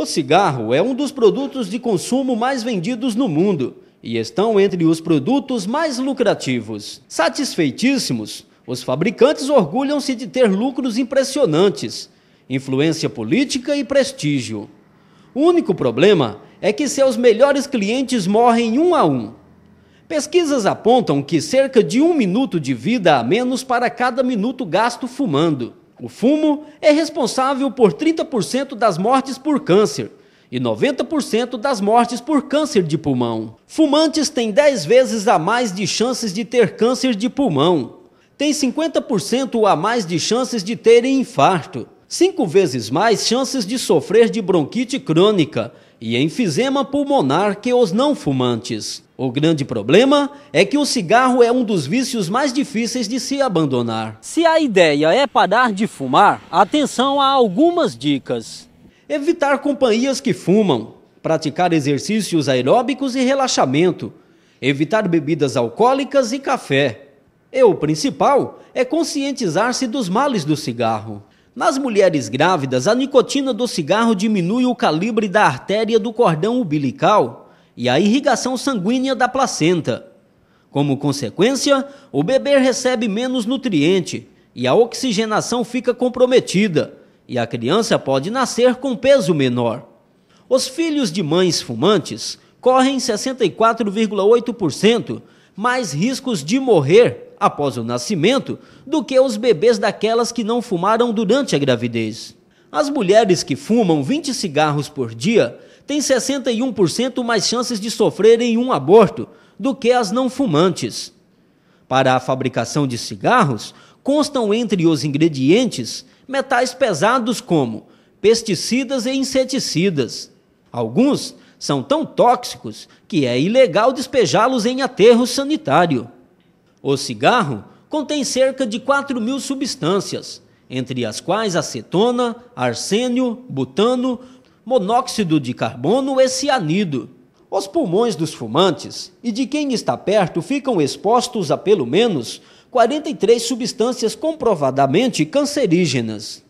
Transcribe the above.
O cigarro é um dos produtos de consumo mais vendidos no mundo e estão entre os produtos mais lucrativos. Satisfeitíssimos, os fabricantes orgulham-se de ter lucros impressionantes, influência política e prestígio. O único problema é que seus melhores clientes morrem um a um. Pesquisas apontam que cerca de um minuto de vida a menos para cada minuto gasto fumando. O fumo é responsável por 30% das mortes por câncer e 90% das mortes por câncer de pulmão. Fumantes têm 10 vezes a mais de chances de ter câncer de pulmão. Tem 50% a mais de chances de terem infarto cinco vezes mais chances de sofrer de bronquite crônica e enfisema pulmonar que os não fumantes. O grande problema é que o cigarro é um dos vícios mais difíceis de se abandonar. Se a ideia é parar de fumar, atenção a algumas dicas. Evitar companhias que fumam, praticar exercícios aeróbicos e relaxamento, evitar bebidas alcoólicas e café. E o principal é conscientizar-se dos males do cigarro. Nas mulheres grávidas, a nicotina do cigarro diminui o calibre da artéria do cordão umbilical e a irrigação sanguínea da placenta. Como consequência, o bebê recebe menos nutriente e a oxigenação fica comprometida, e a criança pode nascer com peso menor. Os filhos de mães fumantes correm 64,8% mais riscos de morrer após o nascimento do que os bebês daquelas que não fumaram durante a gravidez. As mulheres que fumam 20 cigarros por dia têm 61% mais chances de sofrerem um aborto do que as não fumantes. Para a fabricação de cigarros, constam entre os ingredientes metais pesados como pesticidas e inseticidas. Alguns são tão tóxicos que é ilegal despejá-los em aterro sanitário. O cigarro contém cerca de 4 mil substâncias, entre as quais acetona, arsênio, butano, monóxido de carbono e cianido. Os pulmões dos fumantes e de quem está perto ficam expostos a pelo menos 43 substâncias comprovadamente cancerígenas.